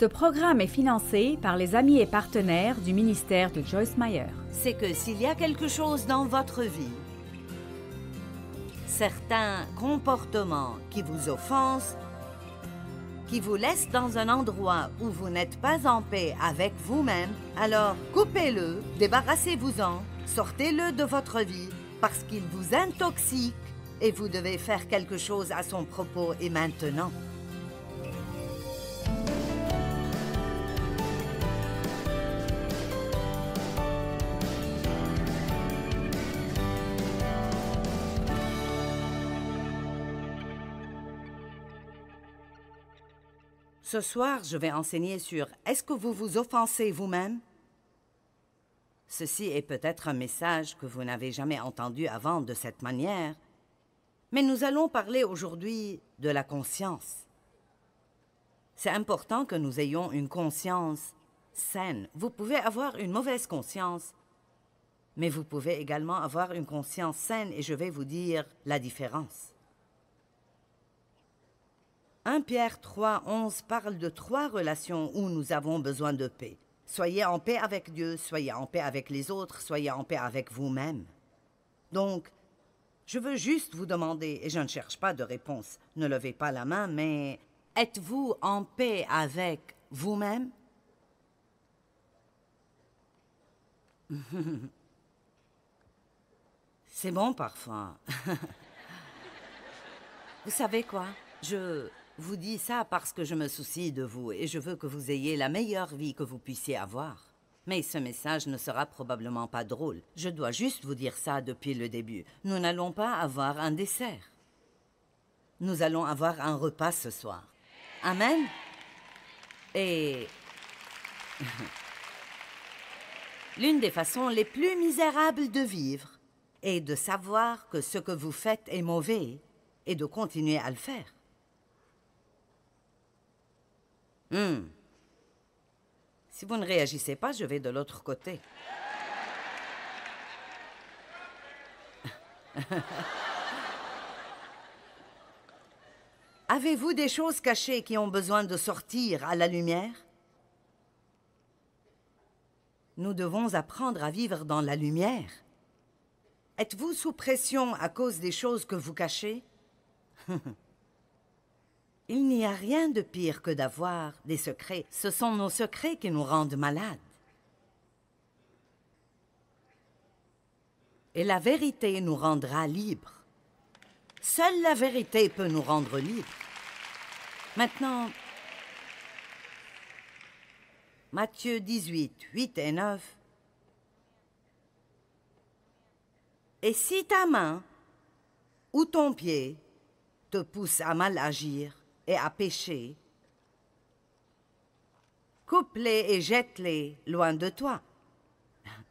Ce programme est financé par les amis et partenaires du ministère de Joyce Meyer. C'est que s'il y a quelque chose dans votre vie, certains comportements qui vous offensent, qui vous laissent dans un endroit où vous n'êtes pas en paix avec vous-même, alors coupez-le, débarrassez-vous-en, sortez-le de votre vie parce qu'il vous intoxique et vous devez faire quelque chose à son propos et maintenant. Ce soir, je vais enseigner sur Est-ce que vous vous offensez vous-même Ceci est peut-être un message que vous n'avez jamais entendu avant de cette manière, mais nous allons parler aujourd'hui de la conscience. C'est important que nous ayons une conscience saine. Vous pouvez avoir une mauvaise conscience, mais vous pouvez également avoir une conscience saine et je vais vous dire la différence. 1 Pierre 3, 11 parle de trois relations où nous avons besoin de paix. Soyez en paix avec Dieu, soyez en paix avec les autres, soyez en paix avec vous-même. Donc, je veux juste vous demander, et je ne cherche pas de réponse, ne levez pas la main, mais êtes-vous en paix avec vous-même C'est bon parfois. vous savez quoi Je vous dis ça parce que je me soucie de vous et je veux que vous ayez la meilleure vie que vous puissiez avoir. Mais ce message ne sera probablement pas drôle. Je dois juste vous dire ça depuis le début. Nous n'allons pas avoir un dessert. Nous allons avoir un repas ce soir. Amen Et... L'une des façons les plus misérables de vivre est de savoir que ce que vous faites est mauvais et de continuer à le faire. Hmm. Si vous ne réagissez pas, je vais de l'autre côté. Avez-vous des choses cachées qui ont besoin de sortir à la lumière Nous devons apprendre à vivre dans la lumière. Êtes-vous sous pression à cause des choses que vous cachez Il n'y a rien de pire que d'avoir des secrets. Ce sont nos secrets qui nous rendent malades. Et la vérité nous rendra libres. Seule la vérité peut nous rendre libres. Maintenant, Matthieu 18, 8 et 9. Et si ta main ou ton pied te pousse à mal agir, et à pécher, coupe-les et jette-les loin de toi.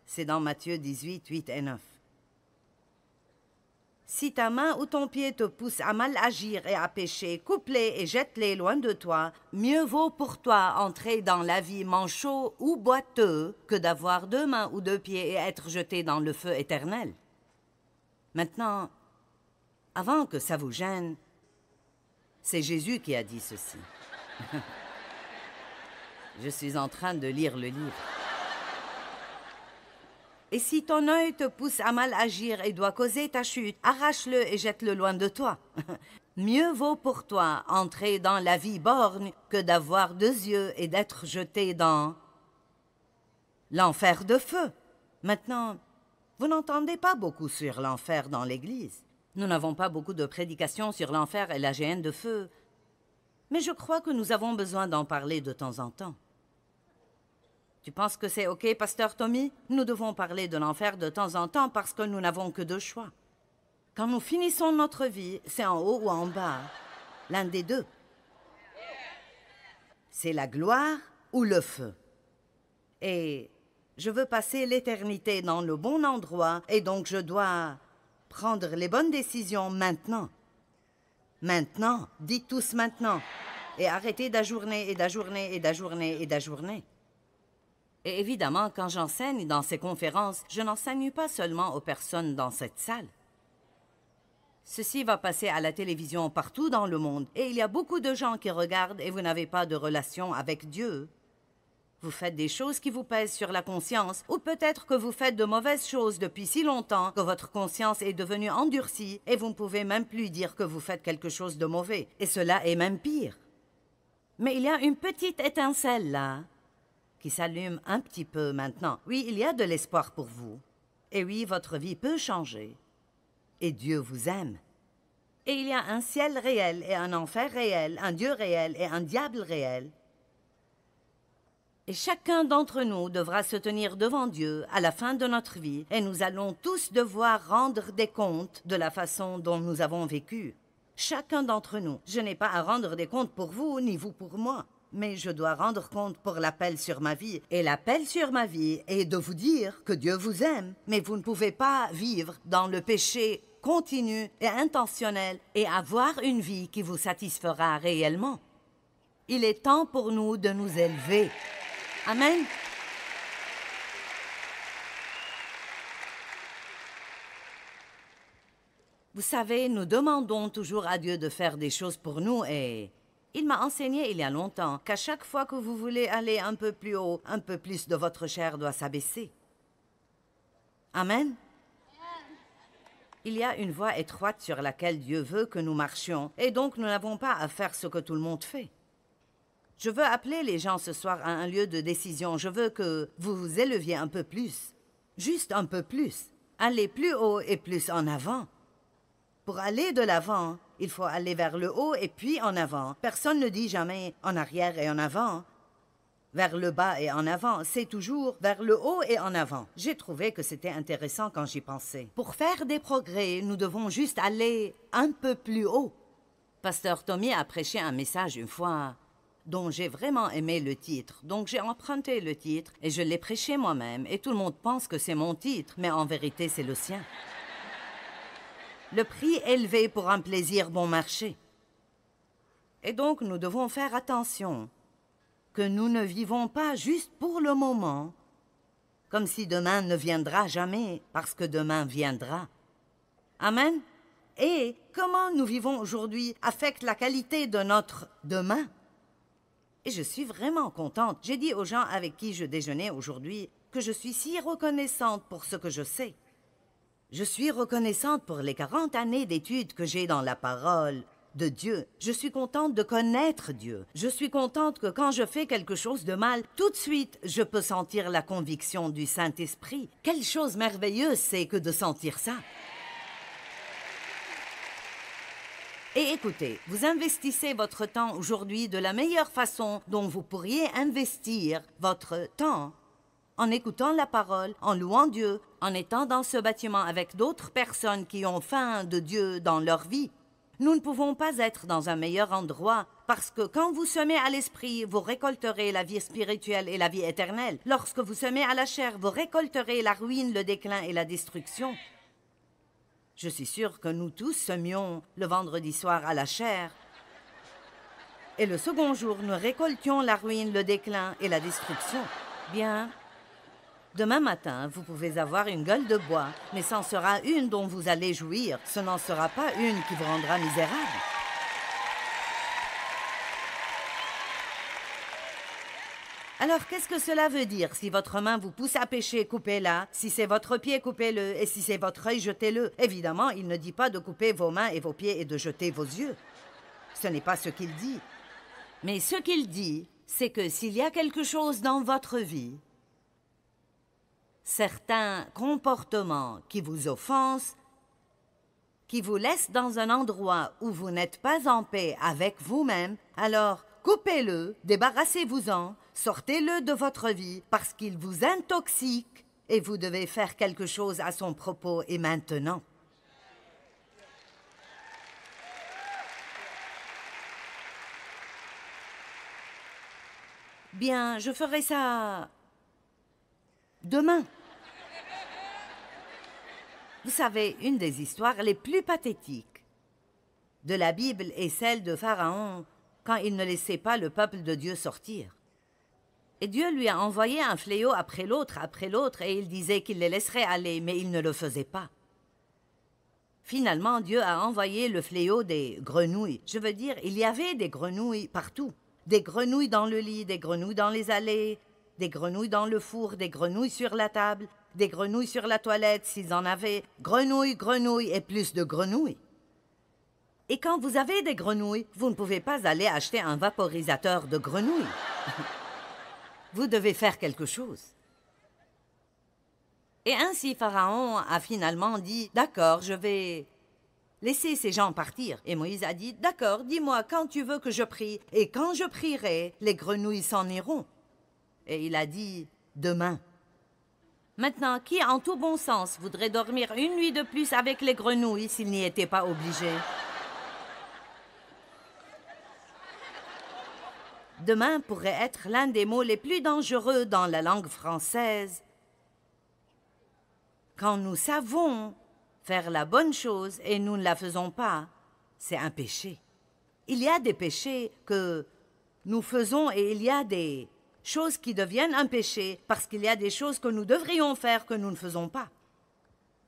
C'est dans Matthieu 18, 8 et 9. Si ta main ou ton pied te pousse à mal agir et à pécher, coupe-les et jette-les loin de toi. Mieux vaut pour toi entrer dans la vie manchot ou boiteux que d'avoir deux mains ou deux pieds et être jeté dans le feu éternel. Maintenant, avant que ça vous gêne, c'est Jésus qui a dit ceci. Je suis en train de lire le livre. Et si ton œil te pousse à mal agir et doit causer ta chute, arrache-le et jette-le loin de toi. Mieux vaut pour toi entrer dans la vie borgne que d'avoir deux yeux et d'être jeté dans l'enfer de feu. Maintenant, vous n'entendez pas beaucoup sur l'enfer dans l'Église. Nous n'avons pas beaucoup de prédications sur l'enfer et la géhenne de feu, mais je crois que nous avons besoin d'en parler de temps en temps. Tu penses que c'est OK, pasteur Tommy Nous devons parler de l'enfer de temps en temps parce que nous n'avons que deux choix. Quand nous finissons notre vie, c'est en haut ou en bas, l'un des deux. C'est la gloire ou le feu. Et je veux passer l'éternité dans le bon endroit et donc je dois prendre les bonnes décisions maintenant. Maintenant, dites tous maintenant. Et arrêtez d'ajourner et d'ajourner et d'ajourner et d'ajourner. Et évidemment, quand j'enseigne dans ces conférences, je n'enseigne pas seulement aux personnes dans cette salle. Ceci va passer à la télévision partout dans le monde, et il y a beaucoup de gens qui regardent et vous n'avez pas de relation avec Dieu. Vous faites des choses qui vous pèsent sur la conscience, ou peut-être que vous faites de mauvaises choses depuis si longtemps que votre conscience est devenue endurcie et vous ne pouvez même plus dire que vous faites quelque chose de mauvais. Et cela est même pire. Mais il y a une petite étincelle là, qui s'allume un petit peu maintenant. Oui, il y a de l'espoir pour vous. Et oui, votre vie peut changer. Et Dieu vous aime. Et il y a un ciel réel et un enfer réel, un Dieu réel et un diable réel. Et chacun d'entre nous devra se tenir devant Dieu à la fin de notre vie, et nous allons tous devoir rendre des comptes de la façon dont nous avons vécu. Chacun d'entre nous, je n'ai pas à rendre des comptes pour vous, ni vous pour moi, mais je dois rendre compte pour l'appel sur ma vie. Et l'appel sur ma vie est de vous dire que Dieu vous aime, mais vous ne pouvez pas vivre dans le péché continu et intentionnel et avoir une vie qui vous satisfera réellement. Il est temps pour nous de nous élever. Amen. Vous savez, nous demandons toujours à Dieu de faire des choses pour nous et il m'a enseigné il y a longtemps qu'à chaque fois que vous voulez aller un peu plus haut, un peu plus de votre chair doit s'abaisser. Amen. Il y a une voie étroite sur laquelle Dieu veut que nous marchions, et donc nous n'avons pas à faire ce que tout le monde fait. Je veux appeler les gens ce soir à un lieu de décision. Je veux que vous vous éleviez un peu plus. Juste un peu plus. Allez plus haut et plus en avant. Pour aller de l'avant, il faut aller vers le haut et puis en avant. Personne ne dit jamais en arrière et en avant. Vers le bas et en avant, c'est toujours vers le haut et en avant. J'ai trouvé que c'était intéressant quand j'y pensais. Pour faire des progrès, nous devons juste aller un peu plus haut. Pasteur Tommy a prêché un message une fois dont j'ai vraiment aimé le titre. Donc j'ai emprunté le titre et je l'ai prêché moi-même et tout le monde pense que c'est mon titre, mais en vérité c'est le sien. Le prix élevé pour un plaisir bon marché. Et donc nous devons faire attention que nous ne vivons pas juste pour le moment, comme si demain ne viendra jamais, parce que demain viendra. Amen. Et comment nous vivons aujourd'hui affecte la qualité de notre demain. Et je suis vraiment contente. J'ai dit aux gens avec qui je déjeunais aujourd'hui que je suis si reconnaissante pour ce que je sais. Je suis reconnaissante pour les 40 années d'études que j'ai dans la parole de Dieu. Je suis contente de connaître Dieu. Je suis contente que quand je fais quelque chose de mal, tout de suite, je peux sentir la conviction du Saint-Esprit. Quelle chose merveilleuse c'est que de sentir ça. Et écoutez, vous investissez votre temps aujourd'hui de la meilleure façon dont vous pourriez investir votre temps. En écoutant la parole, en louant Dieu, en étant dans ce bâtiment avec d'autres personnes qui ont faim de Dieu dans leur vie. Nous ne pouvons pas être dans un meilleur endroit parce que quand vous semez à l'esprit, vous récolterez la vie spirituelle et la vie éternelle. Lorsque vous semez à la chair, vous récolterez la ruine, le déclin et la destruction. Je suis sûre que nous tous semions le vendredi soir à la chair. Et le second jour, nous récoltions la ruine, le déclin et la destruction. Bien. Demain matin, vous pouvez avoir une gueule de bois, mais c'en sera une dont vous allez jouir. Ce n'en sera pas une qui vous rendra misérable. Alors, qu'est-ce que cela veut dire Si votre main vous pousse à pêcher, coupez-la. Si c'est votre pied, coupez-le. Et si c'est votre œil, jetez-le. Évidemment, il ne dit pas de couper vos mains et vos pieds et de jeter vos yeux. Ce n'est pas ce qu'il dit. Mais ce qu'il dit, c'est que s'il y a quelque chose dans votre vie, certains comportements qui vous offensent, qui vous laissent dans un endroit où vous n'êtes pas en paix avec vous-même, alors coupez-le, débarrassez-vous-en, Sortez-le de votre vie parce qu'il vous intoxique et vous devez faire quelque chose à son propos et maintenant. Bien, je ferai ça demain. Vous savez, une des histoires les plus pathétiques de la Bible est celle de Pharaon quand il ne laissait pas le peuple de Dieu sortir. Et Dieu lui a envoyé un fléau après l'autre, après l'autre, et il disait qu'il les laisserait aller, mais il ne le faisait pas. Finalement, Dieu a envoyé le fléau des grenouilles. Je veux dire, il y avait des grenouilles partout. Des grenouilles dans le lit, des grenouilles dans les allées, des grenouilles dans le four, des grenouilles sur la table, des grenouilles sur la toilette s'ils en avaient. Grenouilles, grenouilles et plus de grenouilles. Et quand vous avez des grenouilles, vous ne pouvez pas aller acheter un vaporisateur de grenouilles. Vous devez faire quelque chose. Et ainsi Pharaon a finalement dit, D'accord, je vais laisser ces gens partir. Et Moïse a dit, D'accord, dis-moi quand tu veux que je prie, et quand je prierai, les grenouilles s'en iront. Et il a dit, Demain. Maintenant, qui en tout bon sens voudrait dormir une nuit de plus avec les grenouilles s'il n'y était pas obligé demain pourrait être l'un des mots les plus dangereux dans la langue française. Quand nous savons faire la bonne chose et nous ne la faisons pas, c'est un péché. Il y a des péchés que nous faisons et il y a des choses qui deviennent un péché parce qu'il y a des choses que nous devrions faire que nous ne faisons pas.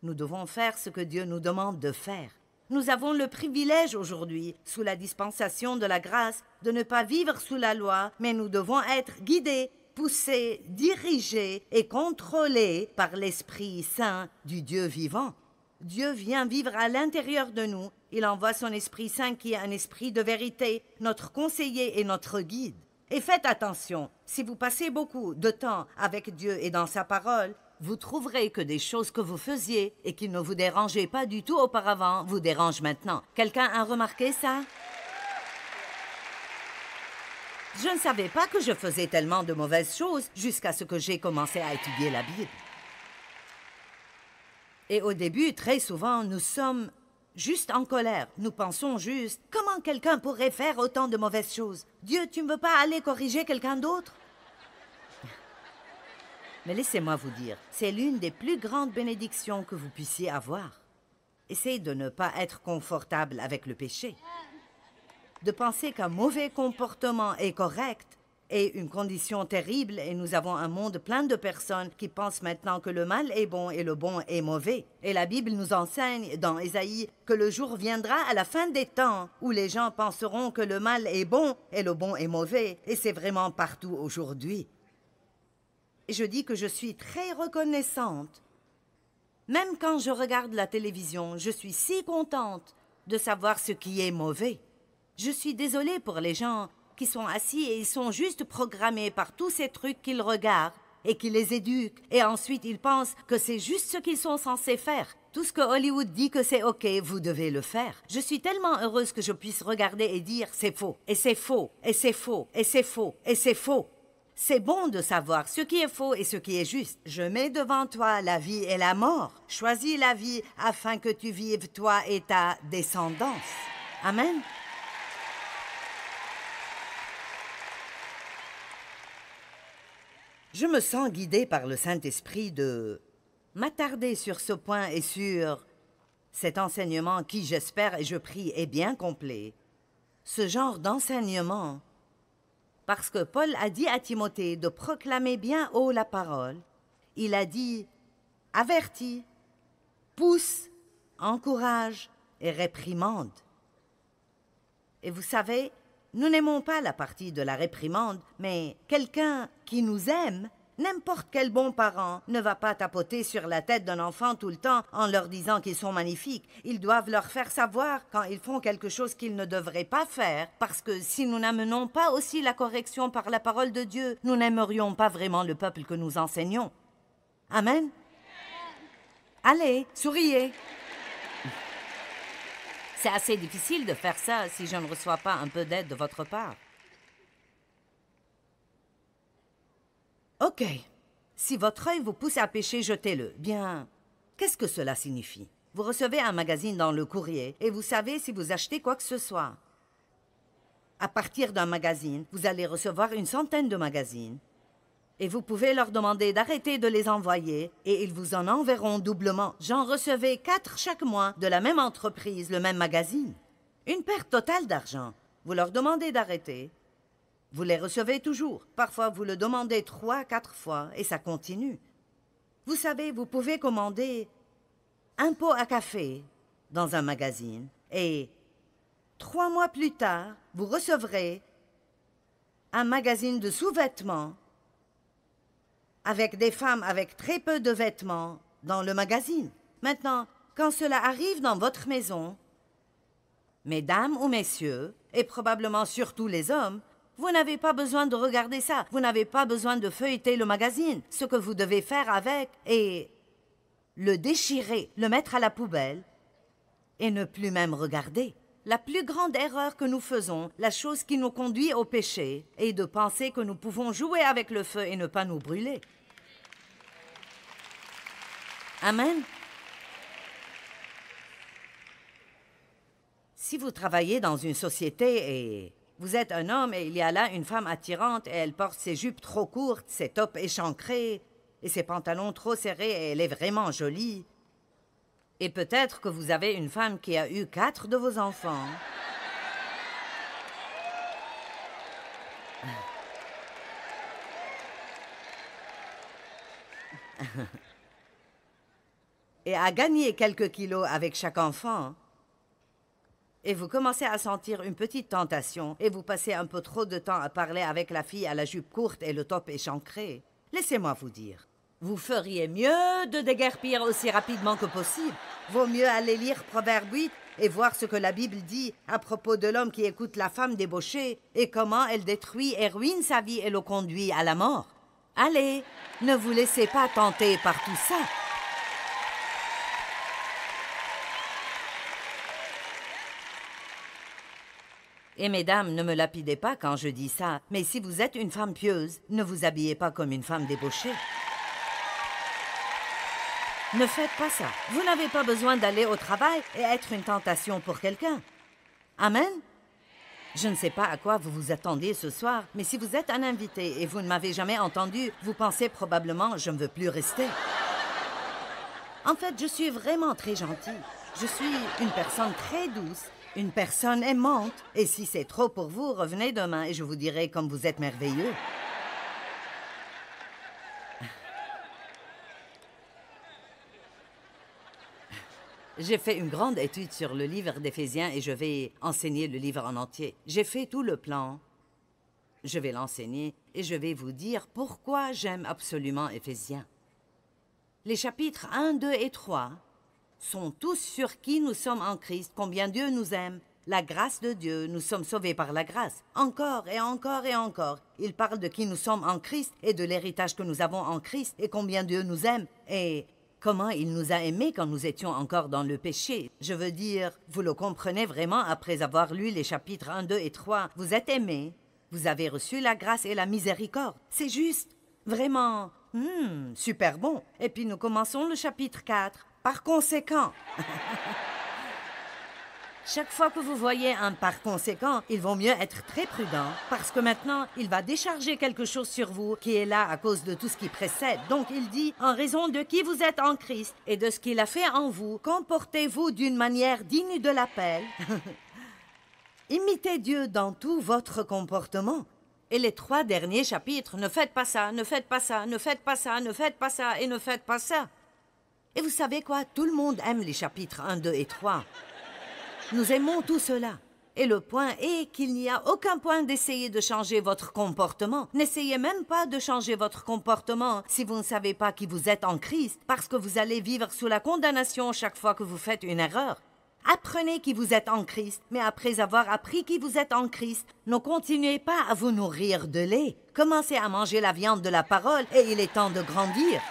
Nous devons faire ce que Dieu nous demande de faire nous avons le privilège aujourd'hui, sous la dispensation de la grâce, de ne pas vivre sous la loi, mais nous devons être guidés, poussés, dirigés et contrôlés par l'Esprit Saint du Dieu vivant. Dieu vient vivre à l'intérieur de nous. Il envoie son Esprit Saint qui est un esprit de vérité, notre conseiller et notre guide. Et faites attention, si vous passez beaucoup de temps avec Dieu et dans sa parole, vous trouverez que des choses que vous faisiez et qui ne vous dérangeaient pas du tout auparavant vous dérangent maintenant. Quelqu'un a remarqué ça? Je ne savais pas que je faisais tellement de mauvaises choses jusqu'à ce que j'ai commencé à étudier la Bible. Et au début, très souvent, nous sommes juste en colère. Nous pensons juste, comment quelqu'un pourrait faire autant de mauvaises choses Dieu, tu ne veux pas aller corriger quelqu'un d'autre mais laissez-moi vous dire, c'est l'une des plus grandes bénédictions que vous puissiez avoir. Essayez de ne pas être confortable avec le péché. De penser qu'un mauvais comportement est correct est une condition terrible et nous avons un monde plein de personnes qui pensent maintenant que le mal est bon et le bon est mauvais. Et la Bible nous enseigne dans Ésaïe que le jour viendra à la fin des temps où les gens penseront que le mal est bon et le bon est mauvais. Et c'est vraiment partout aujourd'hui. Et je dis que je suis très reconnaissante. Même quand je regarde la télévision, je suis si contente de savoir ce qui est mauvais. Je suis désolée pour les gens qui sont assis et ils sont juste programmés par tous ces trucs qu'ils regardent et qui les éduquent. Et ensuite, ils pensent que c'est juste ce qu'ils sont censés faire. Tout ce que Hollywood dit que c'est OK, vous devez le faire. Je suis tellement heureuse que je puisse regarder et dire c'est faux, et c'est faux, et c'est faux, et c'est faux, et c'est faux. C'est bon de savoir ce qui est faux et ce qui est juste. Je mets devant toi la vie et la mort. Choisis la vie afin que tu vives toi et ta descendance. Amen. Je me sens guidé par le Saint-Esprit de m'attarder sur ce point et sur cet enseignement qui, j'espère et je prie, est bien complet. Ce genre d'enseignement parce que Paul a dit à Timothée de proclamer bien haut la parole. Il a dit avertis, pousse, encourage et réprimande. Et vous savez, nous n'aimons pas la partie de la réprimande, mais quelqu'un qui nous aime N'importe quel bon parent ne va pas tapoter sur la tête d'un enfant tout le temps en leur disant qu'ils sont magnifiques. Ils doivent leur faire savoir quand ils font quelque chose qu'ils ne devraient pas faire, parce que si nous n'amenons pas aussi la correction par la parole de Dieu, nous n'aimerions pas vraiment le peuple que nous enseignons. Amen. Allez, souriez. C'est assez difficile de faire ça si je ne reçois pas un peu d'aide de votre part. OK. Si votre œil vous pousse à pêcher, jetez-le. Bien. Qu'est-ce que cela signifie? Vous recevez un magazine dans le courrier et vous savez si vous achetez quoi que ce soit. À partir d'un magazine, vous allez recevoir une centaine de magazines. Et vous pouvez leur demander d'arrêter de les envoyer et ils vous en enverront doublement. J'en recevais quatre chaque mois de la même entreprise, le même magazine. Une perte totale d'argent. Vous leur demandez d'arrêter vous les recevez toujours. Parfois, vous le demandez trois, quatre fois, et ça continue. Vous savez, vous pouvez commander un pot à café dans un magazine, et trois mois plus tard, vous recevrez un magazine de sous-vêtements avec des femmes avec très peu de vêtements dans le magazine. Maintenant, quand cela arrive dans votre maison, mesdames ou messieurs, et probablement surtout les hommes, vous n'avez pas besoin de regarder ça. Vous n'avez pas besoin de feuilleter le magazine. Ce que vous devez faire avec est le déchirer, le mettre à la poubelle et ne plus même regarder. La plus grande erreur que nous faisons, la chose qui nous conduit au péché, est de penser que nous pouvons jouer avec le feu et ne pas nous brûler. Amen. Si vous travaillez dans une société et vous êtes un homme et il y a là une femme attirante et elle porte ses jupes trop courtes, ses tops échancrés et ses pantalons trop serrés et elle est vraiment jolie. Et peut-être que vous avez une femme qui a eu quatre de vos enfants. et a gagné quelques kilos avec chaque enfant. Et vous commencez à sentir une petite tentation et vous passez un peu trop de temps à parler avec la fille à la jupe courte et le top échancré. Laissez-moi vous dire, vous feriez mieux de déguerpir aussi rapidement que possible. Vaut mieux aller lire Proverbe 8 et voir ce que la Bible dit à propos de l'homme qui écoute la femme débauchée et comment elle détruit et ruine sa vie et le conduit à la mort. Allez, ne vous laissez pas tenter par tout ça. Et mesdames, ne me lapidez pas quand je dis ça, mais si vous êtes une femme pieuse, ne vous habillez pas comme une femme débauchée. Ne faites pas ça. Vous n'avez pas besoin d'aller au travail et être une tentation pour quelqu'un. Amen. Je ne sais pas à quoi vous vous attendez ce soir, mais si vous êtes un invité et vous ne m'avez jamais entendu, vous pensez probablement je ne veux plus rester. En fait, je suis vraiment très gentille. Je suis une personne très douce une personne aimante. Et si c'est trop pour vous, revenez demain et je vous dirai comme vous êtes merveilleux. J'ai fait une grande étude sur le livre d'Éphésiens et je vais enseigner le livre en entier. J'ai fait tout le plan. Je vais l'enseigner et je vais vous dire pourquoi j'aime absolument Éphésiens. Les chapitres 1, 2 et 3 sont tous sur qui nous sommes en Christ, combien Dieu nous aime. La grâce de Dieu, nous sommes sauvés par la grâce. Encore et encore et encore. Il parle de qui nous sommes en Christ et de l'héritage que nous avons en Christ et combien Dieu nous aime et comment il nous a aimés quand nous étions encore dans le péché. Je veux dire, vous le comprenez vraiment après avoir lu les chapitres 1, 2 et 3. Vous êtes aimés. Vous avez reçu la grâce et la miséricorde. C'est juste. Vraiment. Hmm, super bon. Et puis nous commençons le chapitre 4. Par conséquent. Chaque fois que vous voyez un par conséquent, il vaut mieux être très prudent parce que maintenant, il va décharger quelque chose sur vous qui est là à cause de tout ce qui précède. Donc il dit, en raison de qui vous êtes en Christ et de ce qu'il a fait en vous, comportez-vous d'une manière digne de l'appel. Imitez Dieu dans tout votre comportement. Et les trois derniers chapitres, ne faites pas ça, ne faites pas ça, ne faites pas ça, ne faites pas ça et ne faites pas ça. Et vous savez quoi Tout le monde aime les chapitres 1, 2 et 3. Nous aimons tout cela. Et le point est qu'il n'y a aucun point d'essayer de changer votre comportement. N'essayez même pas de changer votre comportement si vous ne savez pas qui vous êtes en Christ, parce que vous allez vivre sous la condamnation chaque fois que vous faites une erreur. Apprenez qui vous êtes en Christ, mais après avoir appris qui vous êtes en Christ, ne continuez pas à vous nourrir de lait. Commencez à manger la viande de la parole et il est temps de grandir.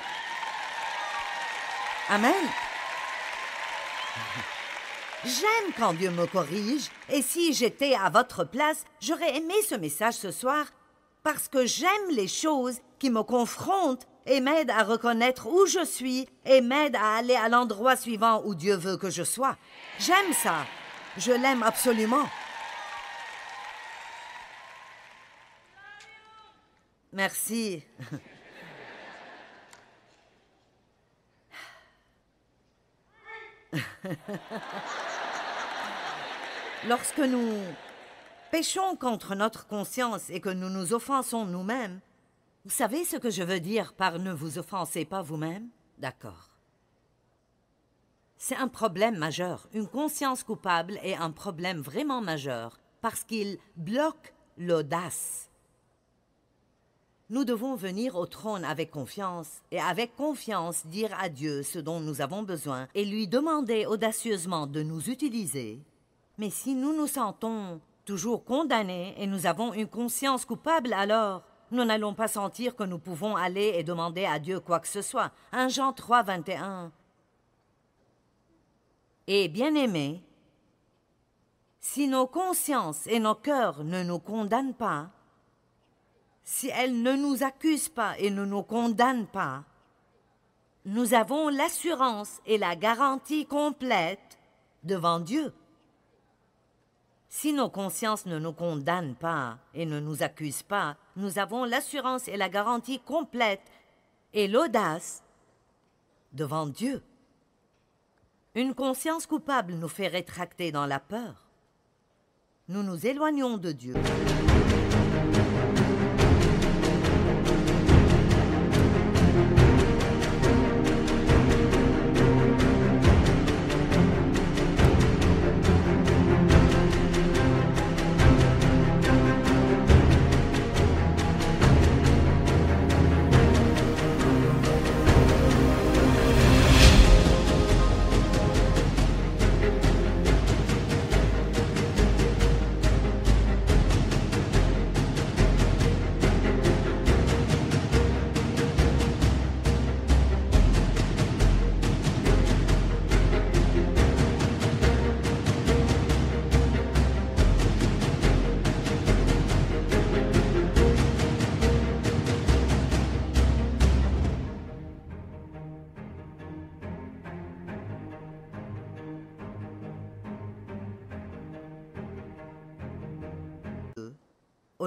Amen. J'aime quand Dieu me corrige, et si j'étais à votre place, j'aurais aimé ce message ce soir, parce que j'aime les choses qui me confrontent et m'aident à reconnaître où je suis et m'aident à aller à l'endroit suivant où Dieu veut que je sois. J'aime ça. Je l'aime absolument. Merci. Lorsque nous péchons contre notre conscience et que nous nous offensons nous-mêmes, vous savez ce que je veux dire par ne vous offensez pas vous-même D'accord. C'est un problème majeur. Une conscience coupable est un problème vraiment majeur parce qu'il bloque l'audace. Nous devons venir au trône avec confiance et avec confiance dire à Dieu ce dont nous avons besoin et lui demander audacieusement de nous utiliser. Mais si nous nous sentons toujours condamnés et nous avons une conscience coupable, alors nous n'allons pas sentir que nous pouvons aller et demander à Dieu quoi que ce soit. 1 Jean 3, 21. Et bien aimé si nos consciences et nos cœurs ne nous condamnent pas, si elle ne nous accuse pas et ne nous condamne pas. Nous avons l'assurance et la garantie complète devant Dieu. Si nos consciences ne nous condamnent pas et ne nous accusent pas, nous avons l'assurance et la garantie complète et l'audace devant Dieu. Une conscience coupable nous fait rétracter dans la peur. Nous nous éloignons de Dieu.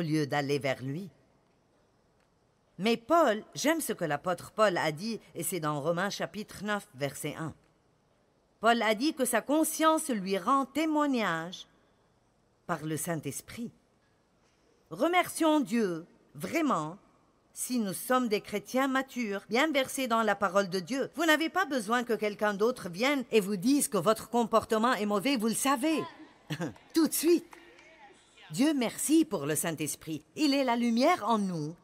lieu d'aller vers lui. Mais Paul, j'aime ce que l'apôtre Paul a dit, et c'est dans Romains chapitre 9, verset 1. Paul a dit que sa conscience lui rend témoignage par le Saint-Esprit. Remercions Dieu, vraiment, si nous sommes des chrétiens matures, bien versés dans la parole de Dieu. Vous n'avez pas besoin que quelqu'un d'autre vienne et vous dise que votre comportement est mauvais, vous le savez. Tout de suite. Dieu merci pour le Saint-Esprit. Il est la lumière en nous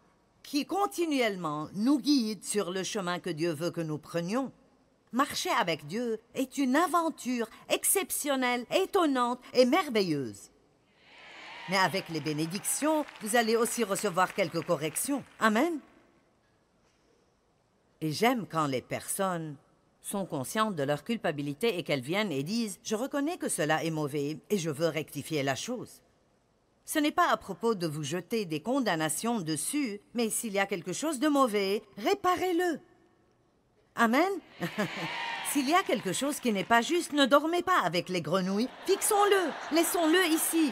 qui continuellement nous guide sur le chemin que Dieu veut que nous prenions. Marcher avec Dieu est une aventure exceptionnelle, étonnante et merveilleuse. Mais avec les bénédictions, vous allez aussi recevoir quelques corrections. Amen. Et j'aime quand les personnes sont conscientes de leur culpabilité et qu'elles viennent et disent ⁇ Je reconnais que cela est mauvais et je veux rectifier la chose ⁇ ce n'est pas à propos de vous jeter des condamnations dessus, mais s'il y a quelque chose de mauvais, réparez-le. Amen S'il y a quelque chose qui n'est pas juste, ne dormez pas avec les grenouilles. Fixons-le, laissons-le ici.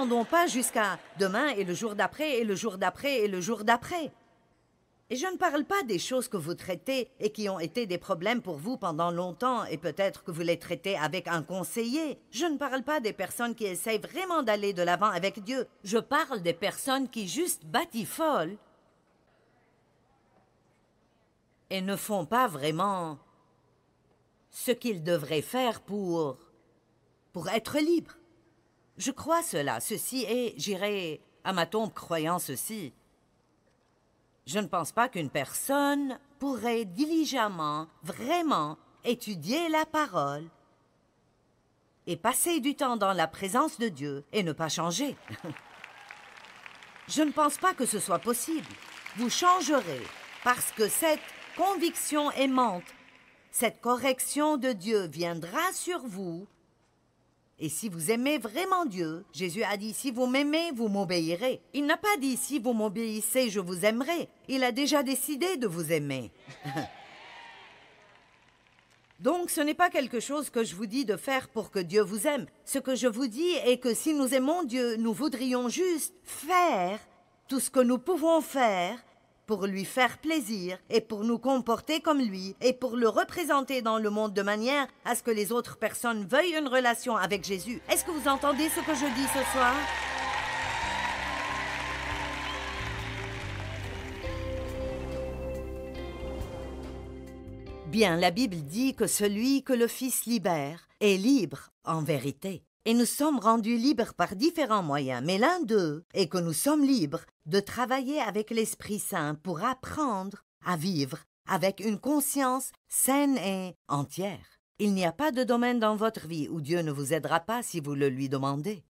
n'attendons pas jusqu'à demain et le jour d'après et le jour d'après et le jour d'après. Et je ne parle pas des choses que vous traitez et qui ont été des problèmes pour vous pendant longtemps et peut-être que vous les traitez avec un conseiller. Je ne parle pas des personnes qui essayent vraiment d'aller de l'avant avec Dieu. Je parle des personnes qui juste batifolent et ne font pas vraiment ce qu'ils devraient faire pour, pour être libres. Je crois cela, ceci, et j'irai à ma tombe croyant ceci. Je ne pense pas qu'une personne pourrait diligemment, vraiment, étudier la parole et passer du temps dans la présence de Dieu et ne pas changer. Je ne pense pas que ce soit possible. Vous changerez parce que cette conviction aimante, cette correction de Dieu viendra sur vous et si vous aimez vraiment Dieu, Jésus a dit, si vous m'aimez, vous m'obéirez. Il n'a pas dit, si vous m'obéissez, je vous aimerai. Il a déjà décidé de vous aimer. Donc ce n'est pas quelque chose que je vous dis de faire pour que Dieu vous aime. Ce que je vous dis est que si nous aimons Dieu, nous voudrions juste faire tout ce que nous pouvons faire pour lui faire plaisir et pour nous comporter comme lui et pour le représenter dans le monde de manière à ce que les autres personnes veuillent une relation avec Jésus. Est-ce que vous entendez ce que je dis ce soir? Bien, la Bible dit que celui que le Fils libère est libre en vérité et nous sommes rendus libres par différents moyens, mais l'un d'eux est que nous sommes libres de travailler avec l'Esprit Saint pour apprendre à vivre avec une conscience saine et entière. Il n'y a pas de domaine dans votre vie où Dieu ne vous aidera pas si vous le lui demandez.